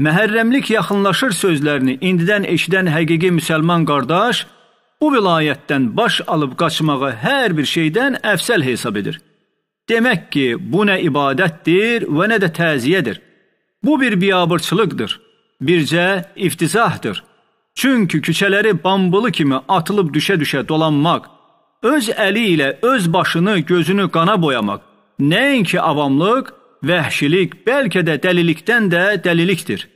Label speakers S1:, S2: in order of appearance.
S1: Məhərrəmlik yaxınlaşır sözlərini indidən eşidən həqiqi müsəlman qardaş bu vilayətdən baş alıb qaçmağı hər bir şeydən əfsəl hesab edir. Demək ki, bu nə ibadətdir və nə də təziyədir. Bu bir biyabırçılıqdır, bircə iftizahdır. Çünki küçələri bambılı kimi atılıb düşə-düşə dolanmaq, öz əli ilə öz başını, gözünü qana boyamaq, nəinki avamlıq, vəhşilik, bəlkə də dəlilikdən də dəlilikdir.